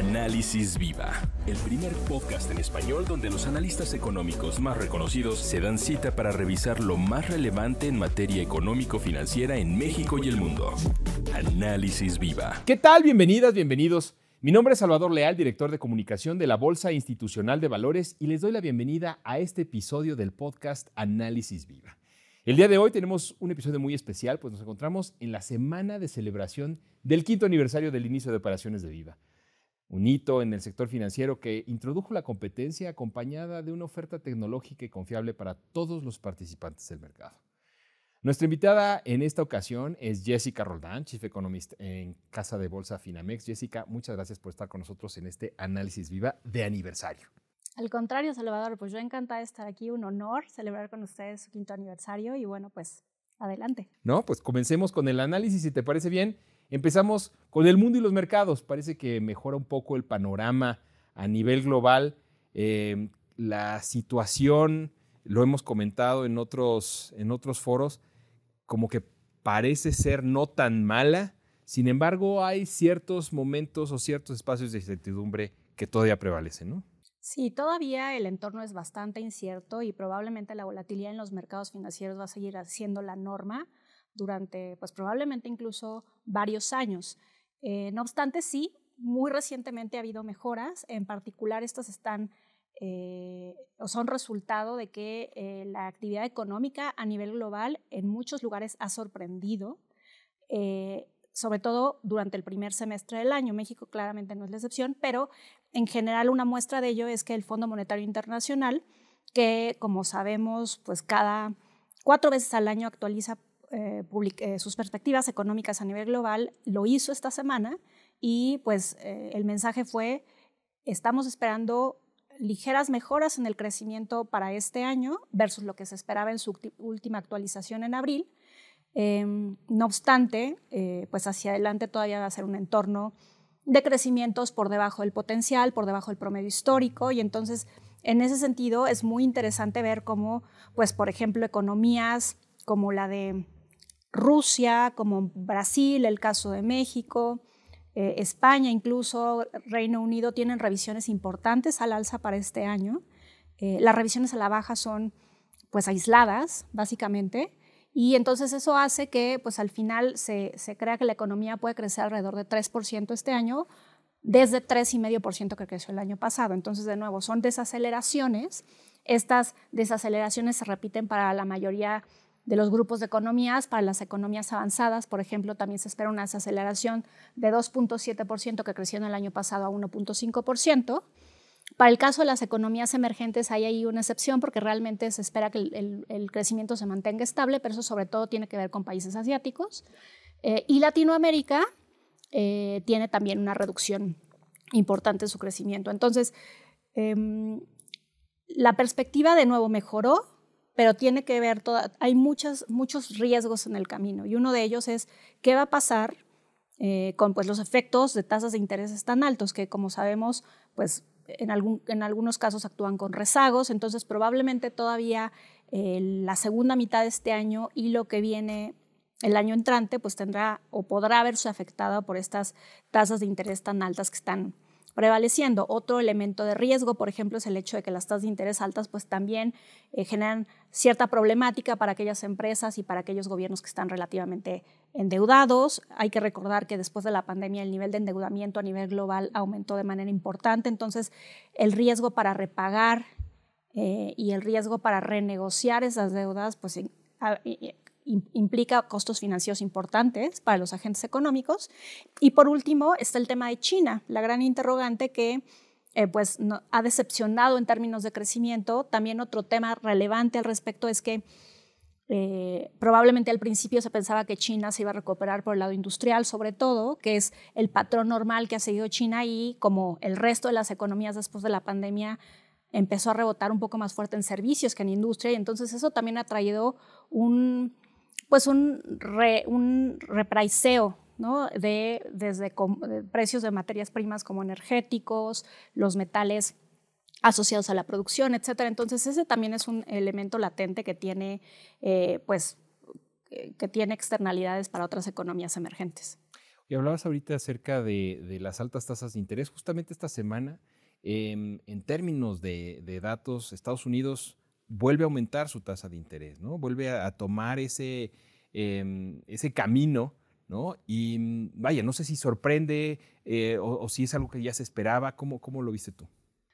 Análisis Viva, el primer podcast en español donde los analistas económicos más reconocidos se dan cita para revisar lo más relevante en materia económico-financiera en México y el mundo. Análisis Viva. ¿Qué tal? Bienvenidas, bienvenidos. Mi nombre es Salvador Leal, director de comunicación de la Bolsa Institucional de Valores, y les doy la bienvenida a este episodio del podcast Análisis Viva. El día de hoy tenemos un episodio muy especial, pues nos encontramos en la semana de celebración del quinto aniversario del inicio de operaciones de Viva un hito en el sector financiero que introdujo la competencia acompañada de una oferta tecnológica y confiable para todos los participantes del mercado. Nuestra invitada en esta ocasión es Jessica Roldán, Chief Economist en Casa de Bolsa Finamex. Jessica, muchas gracias por estar con nosotros en este análisis viva de aniversario. Al contrario, Salvador, pues yo encantada de estar aquí, un honor celebrar con ustedes su quinto aniversario y bueno, pues adelante. No, pues comencemos con el análisis, si te parece bien. Empezamos con el mundo y los mercados. Parece que mejora un poco el panorama a nivel global. Eh, la situación, lo hemos comentado en otros, foros, como que parece ser no tan mala. Sin embargo, hay ciertos momentos o ciertos espacios de incertidumbre que todavía prevalecen, ¿no? Sí, todavía el entorno es bastante incierto y probablemente la volatilidad en los mercados financieros va a seguir siendo la norma durante, pues probablemente incluso varios años. Eh, no obstante, sí, muy recientemente ha habido mejoras, en particular estas están eh, son resultado de que eh, la actividad económica a nivel global en muchos lugares ha sorprendido, eh, sobre todo durante el primer semestre del año. México claramente no es la excepción, pero en general una muestra de ello es que el Fondo Monetario Internacional, que como sabemos, pues cada cuatro veces al año actualiza eh, eh, sus perspectivas económicas a nivel global, lo hizo esta semana y pues eh, el mensaje fue, estamos esperando ligeras mejoras en el crecimiento para este año versus lo que se esperaba en su última actualización en abril. Em, no obstante, pues hacia adelante todavía va a ser un entorno de crecimientos por debajo del potencial, por debajo del promedio histórico y entonces en ese sentido es muy interesante ver cómo, pues por ejemplo, economías como la de Rusia, como Brasil, el caso de México, eh, España, incluso Reino Unido, tienen revisiones importantes al alza para este año. Eh, las revisiones a la baja son pues aisladas, básicamente, y entonces eso hace que pues al final se, se crea que la economía puede crecer alrededor de 3% este año, desde 3,5% que creció el año pasado. Entonces, de nuevo, son desaceleraciones. Estas desaceleraciones se repiten para la mayoría de los grupos de economías. Para las economías avanzadas, por ejemplo, también se espera una desaceleración de 2.7% que creció en el año pasado a 1.5%. Para el caso de las economías emergentes hay ahí una excepción porque realmente se espera que el, crecimiento se mantenga estable, pero eso sobre todo tiene que ver con países asiáticos. Eh, y Latinoamérica eh, tiene también una reducción importante en su crecimiento. Entonces, em, la perspectiva de nuevo mejoró, pero tiene que ver, toda, hay muchas, muchos riesgos en el camino y uno de ellos es qué va a pasar eh, con pues, los efectos de tasas de intereses tan altos que, como sabemos, pues, en, algún, en algunos casos actúan con rezagos, entonces probablemente todavía eh, la segunda mitad de este año y lo que viene el año entrante pues tendrá o podrá verse afectada por estas tasas de interés tan altas que están prevaleciendo. Otro elemento de riesgo, por ejemplo, es el hecho de que las tasas de interés altas pues también eh, generan cierta problemática para aquellas empresas y para aquellos gobiernos que están relativamente endeudados. Hay que recordar que después de la pandemia el nivel de endeudamiento a nivel global aumentó de manera importante, entonces el riesgo para repagar eh, y el riesgo para renegociar esas deudas pues eh, implica costos financieros importantes para los agentes económicos. Y por último está el tema de China, la gran interrogante que eh, pues, ha decepcionado en términos de crecimiento. También otro tema relevante al respecto es que eh, probablemente al principio se pensaba que China se iba a recuperar por el lado industrial, sobre todo, que es el patrón normal que ha seguido China y como el resto de las economías después de la pandemia empezó a rebotar un poco más fuerte en servicios que en industria y entonces eso también ha traído un, pues un, repraiseo de, desde precios de materias primas como energéticos, los metales asociados a la producción, etcétera. Entonces ese también es un elemento latente que tiene, eh, pues, eh, que tiene externalidades para otras economías emergentes. Y hablabas ahorita acerca de, las altas tasas de interés. Justamente esta semana, em, en términos de datos, Estados Unidos vuelve a aumentar su tasa de interés, ¿no? Vuelve a, tomar ese, em, ese camino, ¿no? Y mm, vaya, no sé si sorprende eh, o, si es algo que ya se esperaba, ¿cómo, cómo lo viste tú?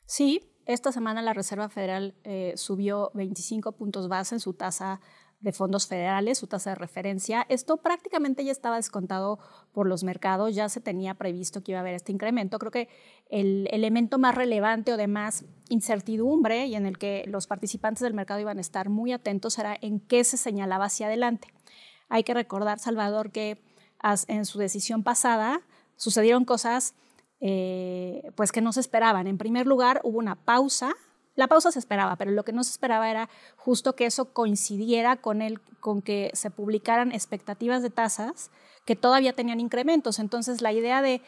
Sí, esta semana la Reserva Federal eh, subió 25 puntos base en su tasa de fondos federales, su tasa de referencia. Esto prácticamente ya estaba descontado por los mercados, ya se tenía previsto que iba a haber este incremento. Creo que el elemento más relevante o de más incertidumbre y en el que los participantes del mercado iban a estar muy atentos era en qué se señalaba hacia adelante. Hay que recordar, Salvador, que en su decisión pasada sucedieron cosas eh, pues que no se esperaban. En primer lugar, hubo una pausa la pausa se esperaba, pero lo que no se esperaba era justo que eso coincidiera con, el, con que se publicaran expectativas de tasas que todavía tenían incrementos. Entonces, la idea de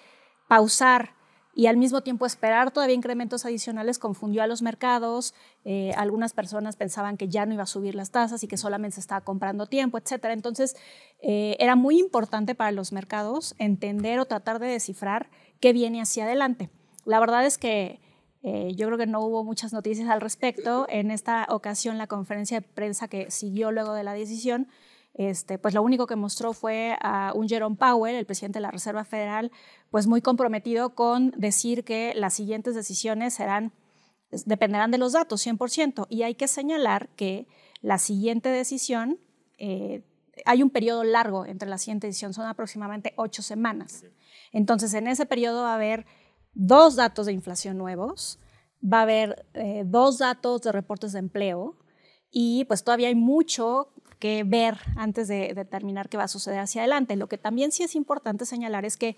pausar y al mismo tiempo esperar todavía incrementos adicionales confundió a los mercados. Eh, algunas personas pensaban que ya no iba a subir las tasas y que solamente se estaba comprando tiempo, etc. Entonces, eh, era muy importante para los mercados entender o tratar de descifrar qué viene hacia adelante. La verdad es que eh, yo creo que no hubo muchas noticias al respecto. En esta ocasión, la conferencia de prensa que siguió luego de la decisión, este, pues lo único que mostró fue a un Jerome Powell, el presidente de la Reserva Federal, pues muy comprometido con decir que las siguientes decisiones serán, dependerán de los datos 100%. Y hay que señalar que la siguiente decisión, eh, hay un periodo largo entre la siguiente decisión, son aproximadamente ocho semanas. Entonces, en ese periodo va a haber dos datos de inflación nuevos, va a haber eh, dos datos de reportes de empleo y pues todavía hay mucho que ver antes de determinar qué va a suceder hacia adelante. Lo que también sí es importante señalar es que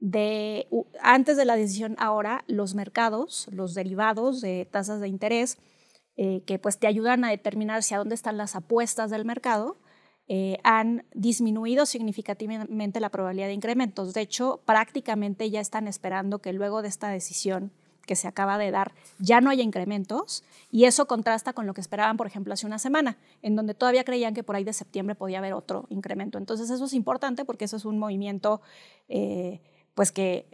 de, antes de la decisión ahora, los mercados, los derivados de tasas de interés, eh, que pues te ayudan a determinar hacia dónde están las apuestas del mercado, eh, han disminuido significativamente la probabilidad de incrementos. De hecho, prácticamente ya están esperando que luego de esta decisión que se acaba de dar ya no haya incrementos y eso contrasta con lo que esperaban, por ejemplo, hace una semana, en donde todavía creían que por ahí de septiembre podía haber otro incremento. Entonces, eso es importante porque eso es un movimiento eh, pues que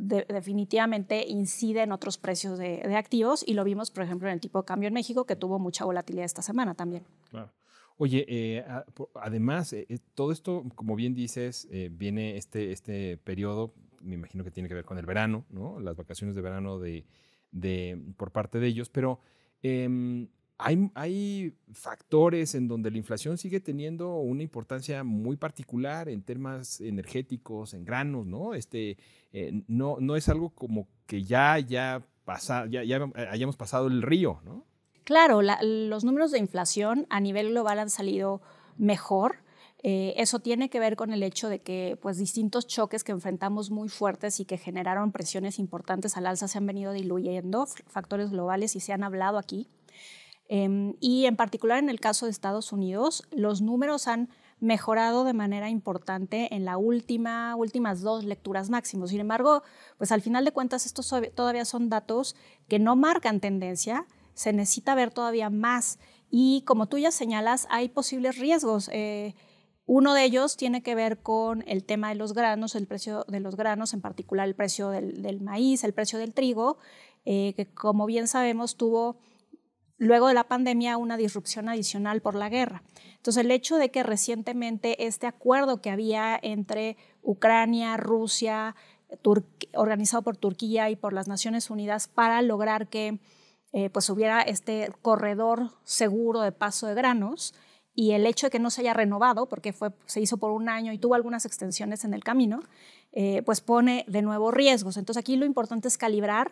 definitivamente incide en otros precios de, activos y lo vimos, por ejemplo, en el tipo de cambio en México, que tuvo mucha volatilidad esta semana también. Claro. Oye, eh, además, eh, eh, todo esto, como bien dices, viene este, este periodo, me imagino que tiene que ver con el verano, ¿no? Las vacaciones de verano de, por parte de ellos, pero em, hay, factores en donde la inflación sigue teniendo una importancia muy particular en temas energéticos, en granos, ¿no? Este, no, no es algo como que ya, ya, ya, ya hayamos pasado el río, ¿no? Claro, los números de inflación a nivel global han salido mejor. Eh, eso tiene que ver con el hecho de que pues, distintos choques que enfrentamos muy fuertes y que generaron presiones importantes al alza se han venido diluyendo, factores globales y se han hablado aquí. Em, y en particular en el caso de Estados Unidos, los números han mejorado de manera importante en las última, últimas dos lecturas máximos. Sin embargo, pues al final de cuentas estos todavía son datos que no marcan tendencia, se necesita ver todavía más. Y como tú ya señalas, hay posibles riesgos. Eh, uno de ellos tiene que ver con el tema de los granos, el precio de los granos, en particular el precio del, maíz, el precio del trigo, eh, que como bien sabemos tuvo luego de la pandemia una disrupción adicional por la guerra. Entonces el hecho de que recientemente este acuerdo que había entre Ucrania, Rusia, organizado por Turquía y por las Naciones Unidas para lograr que eh, pues hubiera este corredor seguro de paso de granos y el hecho de que no se haya renovado, porque fue, se hizo por un año y tuvo algunas extensiones en el camino, eh, pues pone de nuevo riesgos. Entonces aquí lo importante es calibrar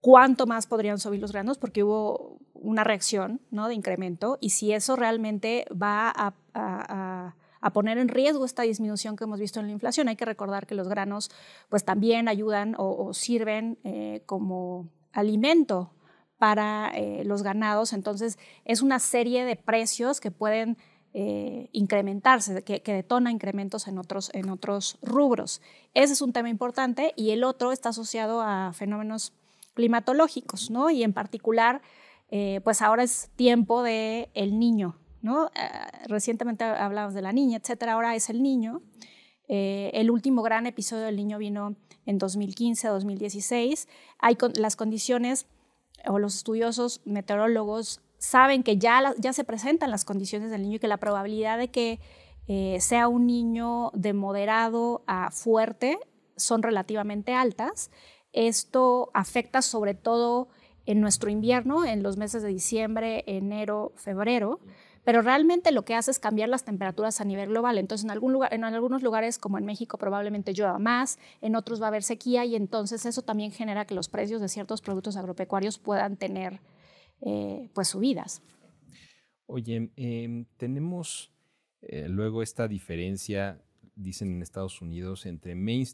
cuánto más podrían subir los granos porque hubo una reacción ¿no? de incremento y si eso realmente va a, poner en riesgo esta disminución que hemos visto en la inflación. Hay que recordar que los granos pues también ayudan o, sirven eh, como alimento para eh, los ganados. Entonces, es una serie de precios que pueden eh, incrementarse, que, detona incrementos en otros, en otros rubros. Ese es un tema importante y el otro está asociado a fenómenos climatológicos, ¿no? Y en particular, eh, pues ahora es tiempo de el niño, ¿no? recientemente hablábamos de la niña, etcétera, ahora es el niño. el último gran episodio del niño vino en 2015-2016. Hay las condiciones o los estudiosos meteorólogos saben que ya, se presentan las condiciones del niño y que la probabilidad de que eh, sea un niño de moderado a fuerte son relativamente altas. Esto afecta sobre todo en nuestro invierno, en los meses de diciembre, enero, febrero pero realmente lo que hace es cambiar las temperaturas a nivel global. Entonces, en, algunos lugares, como en México, probablemente llueva más, en otros va a haber sequía y entonces eso también genera que los precios de ciertos productos agropecuarios puedan tener eh, pues subidas. Oye, em, tenemos eh, luego esta diferencia, dicen en Estados Unidos, entre Main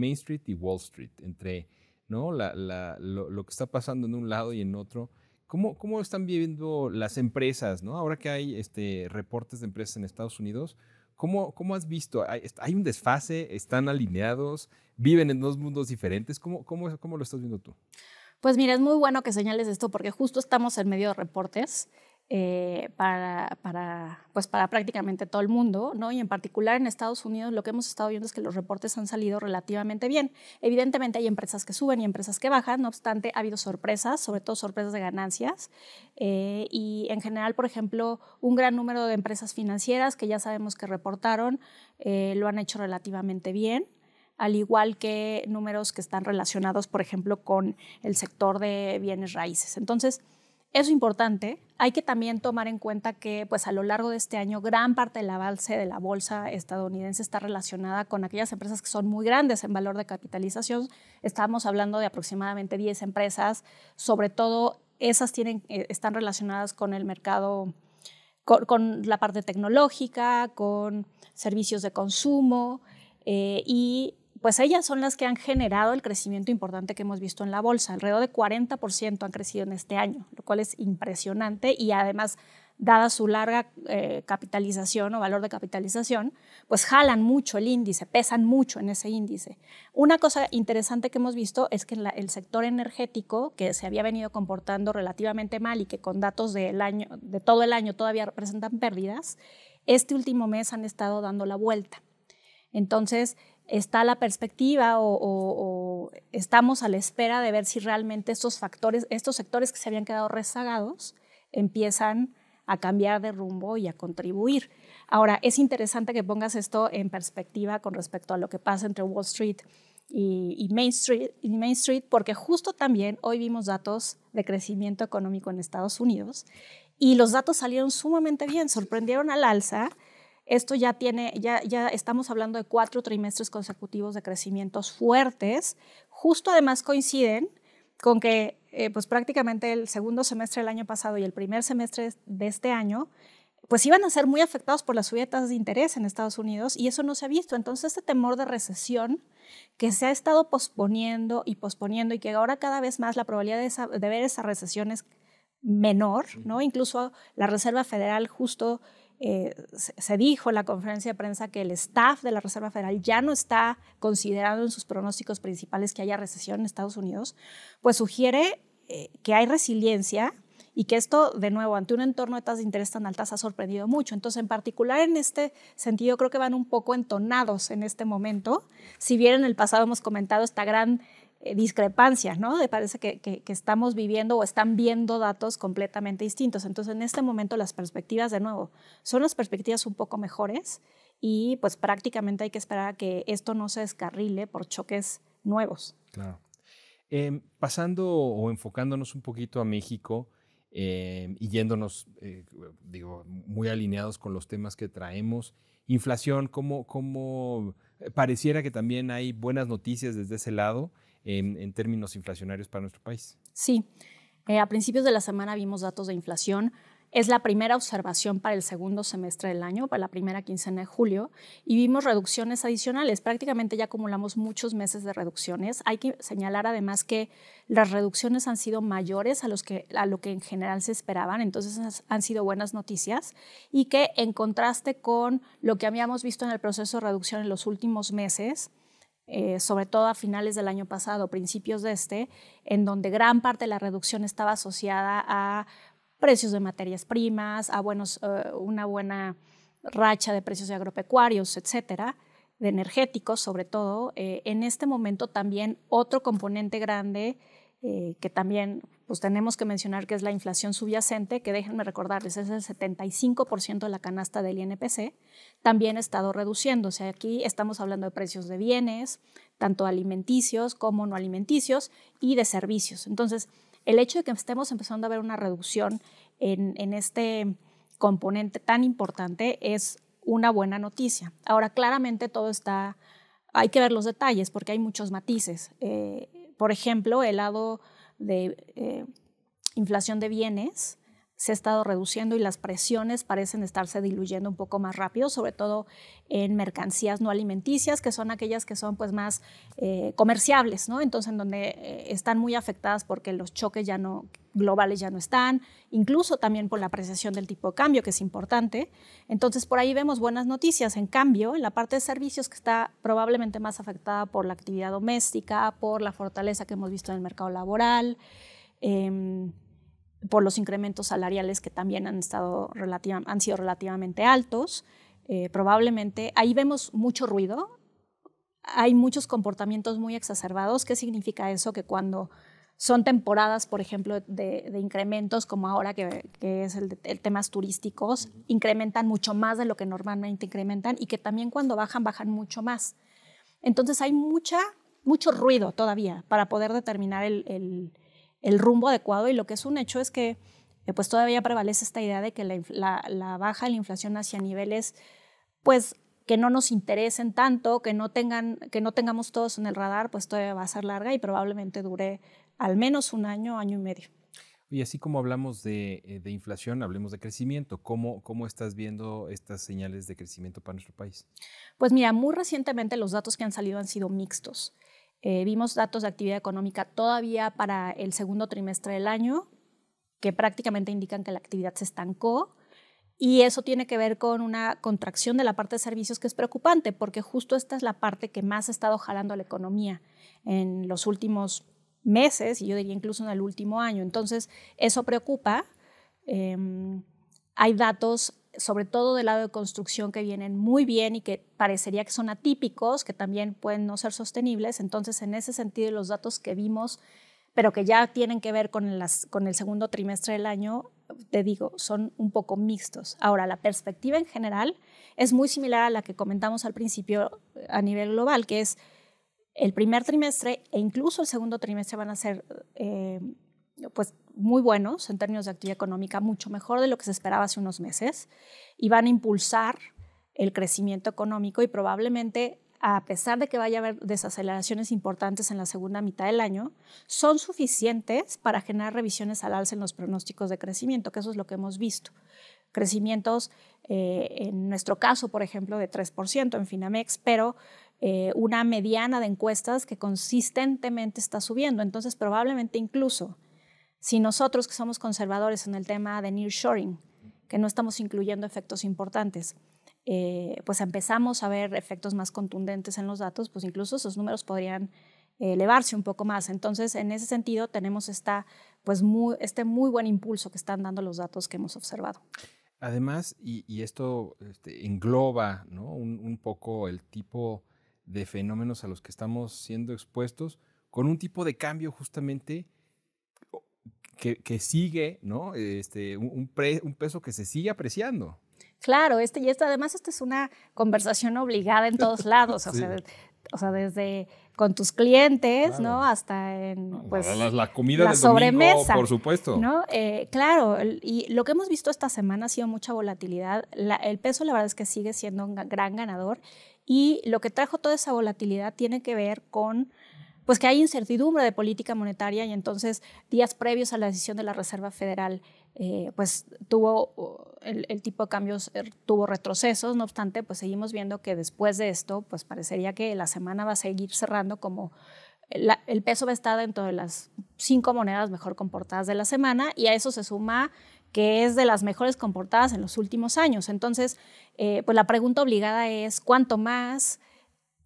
Street, y Wall Street, entre ¿no? lo que está pasando en un lado y en otro. ¿Cómo, ¿Cómo, están viviendo las empresas, ¿no? Ahora que hay este, reportes de empresas en Estados Unidos, ¿cómo, cómo has visto? ¿Hay, un desfase? ¿Están alineados? ¿Viven en dos mundos diferentes? ¿Cómo, cómo, cómo lo estás viendo tú? Pues mira, es muy bueno que señales esto porque justo estamos en medio de reportes eh, para, pues para prácticamente todo el mundo, ¿no? Y en particular en Estados Unidos lo que hemos estado viendo es que los reportes han salido relativamente bien. Evidentemente hay empresas que suben y empresas que bajan, no obstante ha habido sorpresas, sobre todo sorpresas de ganancias. Eh, y en general, por ejemplo, un gran número de empresas financieras que ya sabemos que reportaron eh, lo han hecho relativamente bien al igual que números que están relacionados, por ejemplo, con el sector de bienes raíces. Entonces, eso es importante. Hay que también tomar en cuenta que pues, a lo largo de este año gran parte del avance de la bolsa estadounidense está relacionada con aquellas empresas que son muy grandes en valor de capitalización. Estábamos hablando de aproximadamente 10 empresas, sobre todo esas tienen, eh, están relacionadas con el mercado, con, la parte tecnológica, con servicios de consumo eh, y pues ellas son las que han generado el crecimiento importante que hemos visto en la bolsa. Alrededor de 40% han crecido en este año, lo cual es impresionante y además, dada su larga eh, capitalización o valor de capitalización, pues jalan mucho el índice, pesan mucho en ese índice. Una cosa interesante que hemos visto es que el sector energético, que se había venido comportando relativamente mal y que con datos de todo el año todavía representan pérdidas, este último mes han estado dando la vuelta. Entonces, está la perspectiva o, estamos a la espera de ver si realmente estos factores, estos sectores que se habían quedado rezagados, empiezan a cambiar de rumbo y a contribuir. Ahora, es interesante que pongas esto en perspectiva con respecto a lo que pasa entre Wall Street y, Main Street, y Main Street, porque justo también hoy vimos datos de crecimiento económico en Estados Unidos y los datos salieron sumamente bien, sorprendieron al alza esto ya tiene, ya, ya estamos hablando de cuatro trimestres consecutivos de crecimientos fuertes. Justo además coinciden con que eh, pues prácticamente el segundo semestre del año pasado y el primer semestre de este año pues iban a ser muy afectados por las subida de interés en Estados Unidos y eso no se ha visto. Entonces, este temor de recesión que se ha estado posponiendo y posponiendo y que ahora cada vez más la probabilidad de, de ver esa recesión es menor, ¿no? Incluso la Reserva Federal justo eh, se dijo en la conferencia de prensa que el staff de la Reserva Federal ya no está considerando en sus pronósticos principales que haya recesión en Estados Unidos, pues sugiere eh, que hay resiliencia y que esto, de nuevo, ante un entorno de tasas de interés tan altas ha sorprendido mucho. Entonces, en particular en este sentido, creo que van un poco entonados en este momento. Si bien en el pasado hemos comentado esta gran discrepancia eh, discrepancias, ¿no? parece que, estamos viviendo o están viendo datos completamente distintos. Entonces, en este momento las perspectivas, de nuevo, son las perspectivas un poco mejores y pues prácticamente hay que esperar a que esto no se descarrile por choques nuevos. Claro. Em, pasando o enfocándonos un poquito a México, em, y yéndonos, eh, digo, muy alineados con los temas que traemos. Inflación, cómo como eh, pareciera que también hay buenas noticias desde ese lado, en, términos inflacionarios para nuestro país. Sí, eh, a principios de la semana vimos datos de inflación. Es la primera observación para el segundo semestre del año, para la primera quincena de julio, y vimos reducciones adicionales. Prácticamente ya acumulamos muchos meses de reducciones. Hay que señalar además que las reducciones han sido mayores a, los que, a lo que en general se esperaban, entonces han sido buenas noticias y que en contraste con lo que habíamos visto en el proceso de reducción en los últimos meses, eh, sobre todo a finales del año pasado, principios de este, en donde gran parte de la reducción estaba asociada a precios de materias primas, a eh, una buena racha de precios de agropecuarios, etcétera, de energéticos sobre todo. Eh, en este momento también otro componente grande que también pues tenemos que mencionar que es la inflación subyacente, que déjenme recordarles, es el 75% de la canasta del INPC, también ha estado reduciéndose. Aquí estamos hablando de precios de bienes, tanto alimenticios como no alimenticios, y de servicios. Entonces, el hecho de que estemos empezando a ver una reducción en, este componente tan importante es una buena noticia. Ahora, claramente todo está, hay que ver los detalles porque hay muchos matices. Eh, por ejemplo, el lado de eh, inflación de bienes, se ha estado reduciendo y las presiones parecen estarse diluyendo un poco más rápido, sobre todo en mercancías no alimenticias, que son aquellas que son pues más eh, comerciables, ¿no? Entonces, en donde eh, están muy afectadas porque los choques ya no globales ya no están, incluso también por la apreciación del tipo de cambio, que es importante. Entonces, por ahí vemos buenas noticias. En cambio, en la parte de servicios, que está probablemente más afectada por la actividad doméstica, por la fortaleza que hemos visto en el mercado laboral, eh, por los incrementos salariales que también han, estado han sido relativamente altos. Eh, probablemente ahí vemos mucho ruido, hay muchos comportamientos muy exacerbados. ¿Qué significa eso? Que cuando son temporadas, por ejemplo, de, incrementos, como ahora que, es el, el, temas turísticos, incrementan mucho más de lo que normalmente incrementan y que también cuando bajan, bajan mucho más. Entonces hay mucha, mucho ruido todavía para poder determinar el el rumbo adecuado y lo que es un hecho es que eh, pues todavía prevalece esta idea de que la, baja de la inflación hacia niveles pues que no nos interesen tanto, que no, tengan, que no tengamos todos en el radar, pues todavía va a ser larga y probablemente dure al menos un año, año y medio. Y así como hablamos de, eh, inflación, hablemos de crecimiento. ¿Cómo, ¿Cómo, estás viendo estas señales de crecimiento para nuestro país? Pues mira, muy recientemente los datos que han salido han sido mixtos. Eh, vimos datos de actividad económica todavía para el segundo trimestre del año, que prácticamente indican que la actividad se estancó. Y eso tiene que ver con una contracción de la parte de servicios que es preocupante, porque justo esta es la parte que más ha estado jalando a la economía en los últimos meses, y yo diría incluso en el último año. Entonces, eso preocupa. Em, hay datos sobre todo del lado de construcción, que vienen muy bien y que parecería que son atípicos, que también pueden no ser sostenibles. Entonces, en ese sentido, los datos que vimos, pero que ya tienen que ver con, las, con el segundo trimestre del año, te digo, son un poco mixtos. Ahora, la perspectiva en general es muy similar a la que comentamos al principio a nivel global, que es el primer trimestre e incluso el segundo trimestre van a ser... Eh, pues muy buenos en términos de actividad económica, mucho mejor de lo que se esperaba hace unos meses, y van a impulsar el crecimiento económico y probablemente, a pesar de que vaya a haber desaceleraciones importantes en la segunda mitad del año, son suficientes para generar revisiones al alza en los pronósticos de crecimiento, que eso es lo que hemos visto. Crecimientos, eh, en nuestro caso, por ejemplo, de 3% en Finamex, pero eh, una mediana de encuestas que consistentemente está subiendo. Entonces, probablemente incluso si nosotros que somos conservadores en el tema de nearshoring, que no estamos incluyendo efectos importantes, eh, pues empezamos a ver efectos más contundentes en los datos, pues incluso esos números podrían eh, elevarse un poco más. Entonces, en ese sentido, tenemos esta, pues muy, este muy buen impulso que están dando los datos que hemos observado. Además, y, esto este, engloba un, poco el tipo de fenómenos a los que estamos siendo expuestos, con un tipo de cambio justamente que, sigue, ¿no? Este, un, peso que se sigue apreciando. Claro, este, y esto, además esta es una conversación obligada en todos lados, o, sea, desde con tus clientes, ¿no? Hasta en pues, la, la comida del sobremesa, domingo, por supuesto. ¿no? Eh, claro, y lo que hemos visto esta semana ha sido mucha volatilidad. el peso, la verdad es que sigue siendo un gran ganador y lo que trajo toda esa volatilidad tiene que ver con pues que hay incertidumbre de política monetaria y entonces días previos a la decisión de la Reserva Federal, eh, pues tuvo el, tipo de cambios eh, tuvo retrocesos. No obstante, pues seguimos viendo que después de esto, pues parecería que la semana va a seguir cerrando como el peso va a estar dentro de las cinco monedas mejor comportadas de la semana y a eso se suma que es de las mejores comportadas en los últimos años. Entonces, eh, pues la pregunta obligada es, ¿cuánto más?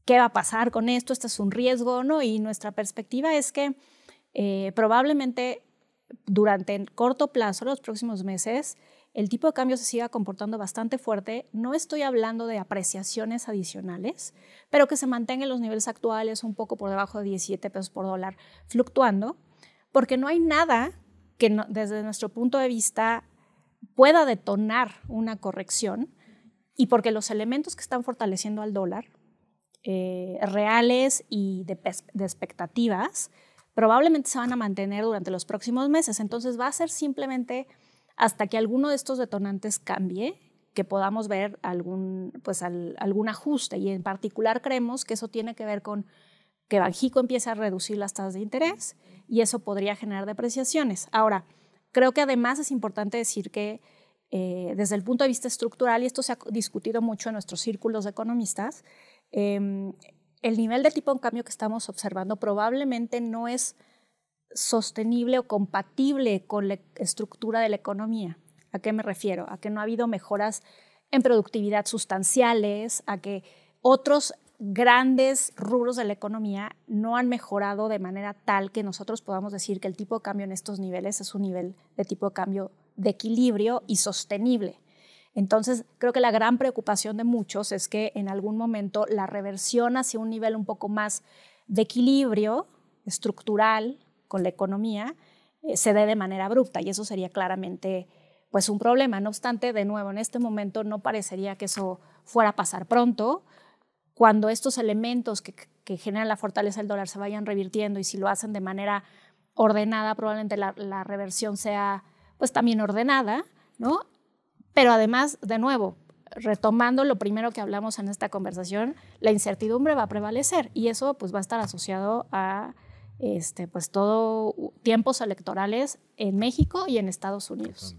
qué va a pasar con esto, este es un riesgo, ¿no? Y nuestra perspectiva es que eh, probablemente durante el corto plazo, los próximos meses, el tipo de cambio se siga comportando bastante fuerte. No estoy hablando de apreciaciones adicionales, pero que se mantengan los niveles actuales un poco por debajo de 17 pesos por dólar fluctuando, porque no hay nada que desde nuestro punto de vista pueda detonar una corrección y porque los elementos que están fortaleciendo al dólar, eh, reales y de, expectativas probablemente se van a mantener durante los próximos meses. Entonces va a ser simplemente hasta que alguno de estos detonantes cambie que podamos ver algún, pues, algún ajuste. Y en particular creemos que eso tiene que ver con que Banjico empiece a reducir las tasas de interés y eso podría generar depreciaciones. Ahora, creo que además es importante decir que eh, desde el punto de vista estructural, y esto se ha discutido mucho en nuestros círculos de economistas, Em, el nivel de tipo de cambio que estamos observando probablemente no es sostenible o compatible con la estructura de la economía. ¿A qué me refiero? A que no ha habido mejoras en productividad sustanciales, a que otros grandes rubros de la economía no han mejorado de manera tal que nosotros podamos decir que el tipo de cambio en estos niveles es un nivel de tipo de cambio de equilibrio y sostenible. Entonces, creo que la gran preocupación de muchos es que en algún momento la reversión hacia un nivel un poco más de equilibrio estructural con la economía eh, se dé de manera abrupta y eso sería claramente pues un problema. No obstante, de nuevo, en este momento no parecería que eso fuera a pasar pronto. Cuando estos elementos que, generan la fortaleza del dólar se vayan revirtiendo y si lo hacen de manera ordenada, probablemente la, la reversión sea pues también ordenada, ¿no? Pero además, de nuevo, retomando lo primero que hablamos en esta conversación, la incertidumbre va a prevalecer y eso pues va a estar asociado a este, pues todo tiempos electorales en México y en Estados Unidos.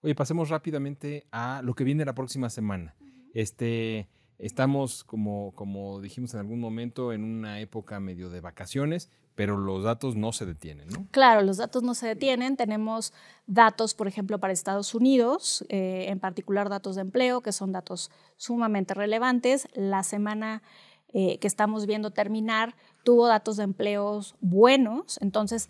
Oye, pasemos rápidamente a lo que viene la próxima semana. Este, estamos, como dijimos en algún momento, en una época medio de vacaciones pero los datos no se detienen, ¿no? Claro, los datos no se detienen. Tenemos datos, por ejemplo, para Estados Unidos, eh, en particular datos de empleo, que son datos sumamente relevantes. La semana eh, que estamos viendo terminar tuvo datos de empleos buenos, entonces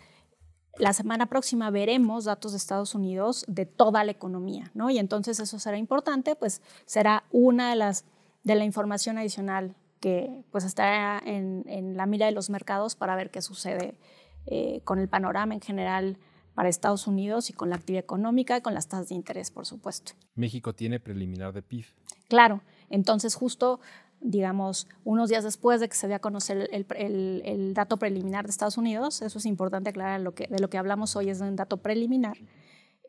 la semana próxima veremos datos de Estados Unidos de toda la economía, ¿no? Y entonces eso será importante, pues será una de las de la información adicional que pues está en, la mira de los mercados para ver qué sucede eh, con el panorama en general para Estados Unidos y con la actividad económica y con las tasas de interés, por supuesto. México tiene preliminar de PIB. Claro, entonces justo, digamos, unos días después de que se dé a conocer el, dato preliminar de Estados Unidos, eso es importante aclarar, lo que, de lo que hablamos hoy es un dato preliminar,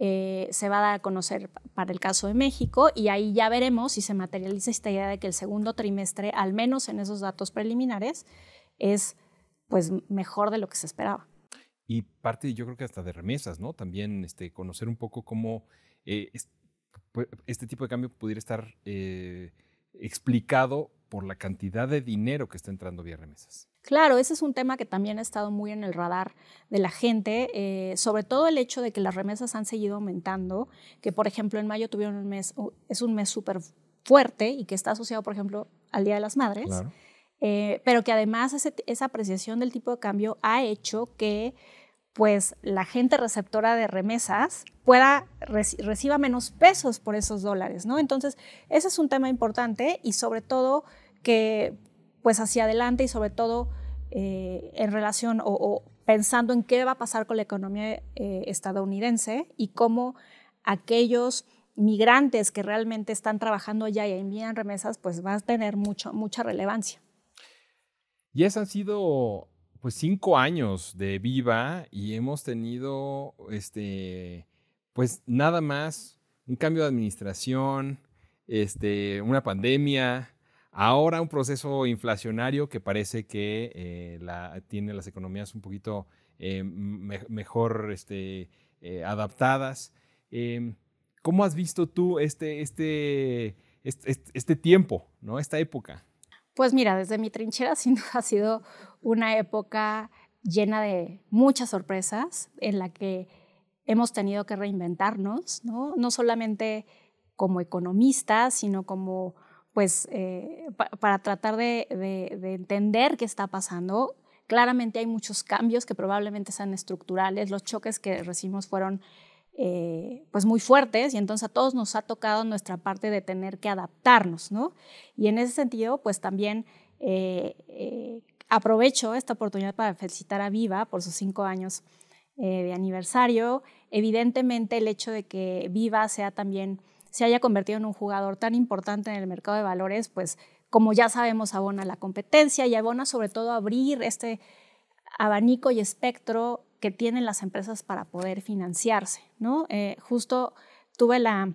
eh, se va a dar a conocer para el caso de México y ahí ya veremos si se materializa esta idea de que el segundo trimestre, al menos en esos datos preliminares, es pues mejor de lo que se esperaba. Y parte, yo creo que hasta de remesas, ¿no? También este, conocer un poco cómo eh, este tipo de cambio pudiera estar eh, explicado por la cantidad de dinero que está entrando vía remesas. Claro, ese es un tema que también ha estado muy en el radar de la gente, eh, sobre todo el hecho de que las remesas han seguido aumentando, que por ejemplo en mayo tuvieron un mes, es un mes súper fuerte y que está asociado por ejemplo al Día de las Madres, eh, pero que además esa apreciación del tipo de cambio ha hecho que pues la gente receptora de remesas pueda reciba menos pesos por esos dólares, ¿no? Entonces, ese es un tema importante y sobre todo que pues hacia adelante y sobre todo eh, en relación o, pensando en qué va a pasar con la economía eh, estadounidense y cómo aquellos migrantes que realmente están trabajando allá y envían remesas, pues va a tener mucha relevancia. Y han sido pues cinco años de Viva y hemos tenido este pues nada más un cambio de administración, este, una pandemia, Ahora un proceso inflacionario que parece que eh, tiene las economías un poquito eh, mejor este, eh, adaptadas. Em, ¿Cómo has visto tú este este, este, este, este, tiempo, ¿no? esta época? Pues mira, desde mi trinchera sin ha sido una época llena de muchas sorpresas en la que hemos tenido que reinventarnos, no solamente como economistas, sino como pues eh, para tratar de, entender qué está pasando, claramente hay muchos cambios que probablemente sean estructurales, los choques que recibimos fueron eh, pues muy fuertes y entonces a todos nos ha tocado nuestra parte de tener que adaptarnos, ¿no? Y en ese sentido, pues también eh, aprovecho esta oportunidad para felicitar a Viva por sus cinco años de aniversario. Evidentemente el hecho de que Viva sea también se haya convertido en un jugador tan importante en el mercado de valores, pues como ya sabemos, abona la competencia y abona sobre todo abrir este abanico y espectro que tienen las empresas para poder financiarse, ¿no? Eh, justo tuve la,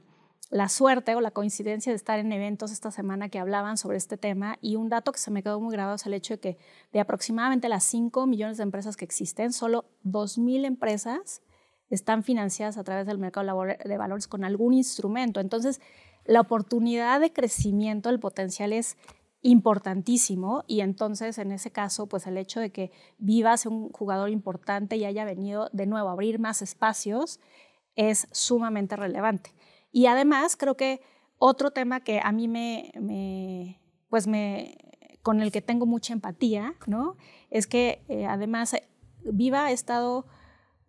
la suerte o la coincidencia de estar en eventos esta semana que hablaban sobre este tema y un dato que se me quedó muy grabado es el hecho de que de aproximadamente las 5 millones de empresas que existen, solo 2.000 empresas están financiadas a través del mercado de valores con algún instrumento. Entonces, la oportunidad de crecimiento, el potencial es importantísimo y entonces en ese caso pues el hecho de que Viva sea un jugador importante y haya venido de nuevo a abrir más espacios es sumamente relevante. Y además creo que otro tema que a mí me, pues me, con el que tengo mucha empatía, ¿no? Es que eh, además Viva ha estado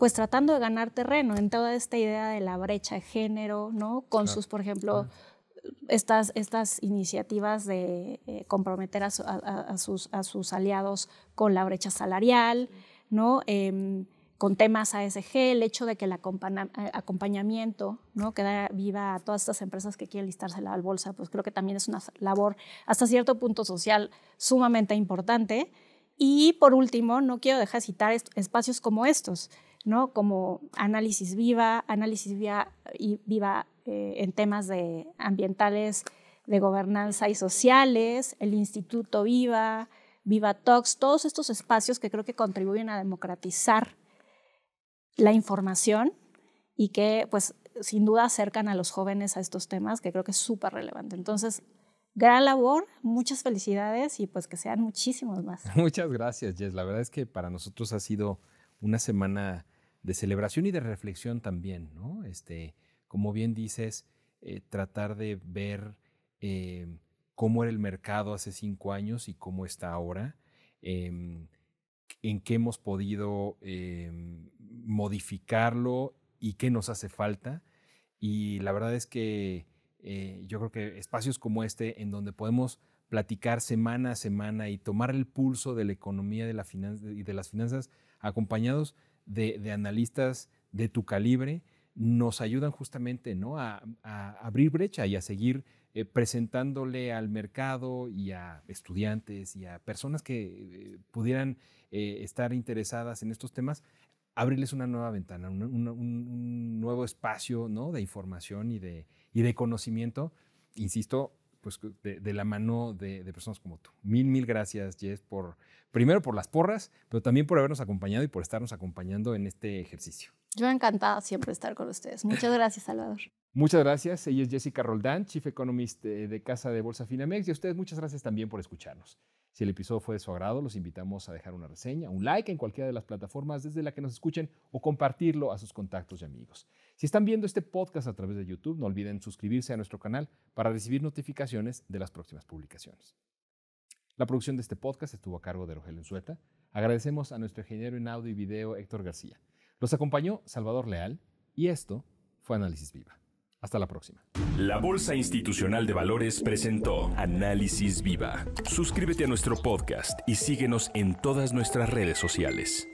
pues tratando de ganar terreno en toda esta idea de la brecha de género, ¿no? Con sus, por ejemplo, estas, estas iniciativas de eh, comprometer a, sus, a, sus, aliados con la brecha salarial, ¿no? Em, con temas ASG, el hecho de que el eh, acompañamiento ¿no? que da viva a todas estas empresas que quieren listarse la bolsa, pues creo que también es una labor hasta cierto punto social sumamente importante. Y por último, no quiero dejar de citar espacios como estos. ¿no? Como análisis viva, análisis viva, viva eh, en temas de ambientales, de gobernanza y sociales, el Instituto Viva, Viva Talks, todos estos espacios que creo que contribuyen a democratizar la información y que pues sin duda acercan a los jóvenes a estos temas, que creo que es súper relevante. Entonces, gran labor, muchas felicidades y pues que sean muchísimos más. Muchas gracias, Jess. La verdad es que para nosotros ha sido una semana de celebración y de reflexión también, ¿no? Este, como bien dices, eh, tratar de ver eh, cómo era el mercado hace cinco años y cómo está ahora, em, en qué hemos podido em, modificarlo y qué nos hace falta. Y la verdad es que eh, yo creo que espacios como este, en donde podemos platicar semana a semana y tomar el pulso de la economía y de las finanzas, acompañados de, analistas de tu calibre, nos ayudan justamente ¿no? a, abrir brecha y a seguir eh, presentándole al mercado y a estudiantes y a personas que eh, pudieran eh, estar interesadas en estos temas, abrirles una nueva ventana, un, nuevo espacio ¿no? de información y de, y de conocimiento, insisto, pues, de, la mano de, personas como tú. Mil, mil gracias, Jess, por, primero por las porras, pero también por habernos acompañado y por estarnos acompañando en este ejercicio. Yo encantada siempre estar con ustedes. Muchas gracias, Salvador. Muchas gracias. Ella es Jessica Roldán, Chief Economist eh, de Casa de Bolsa Finamex. Y a ustedes muchas gracias también por escucharnos. Si el episodio fue de su agrado, los invitamos a dejar una reseña, un like en cualquiera de las plataformas desde la que nos escuchen o compartirlo a sus contactos y amigos. Si están viendo este podcast a través de YouTube, no olviden suscribirse a nuestro canal para recibir notificaciones de las próximas publicaciones. La producción de este podcast estuvo a cargo de Rogelio Ensueta. Agradecemos a nuestro ingeniero en audio y video Héctor García. Los acompañó Salvador Leal y esto fue Análisis Viva. Hasta la próxima. La Bolsa Institucional de Valores presentó Análisis Viva. Suscríbete a nuestro podcast y síguenos en todas nuestras redes sociales.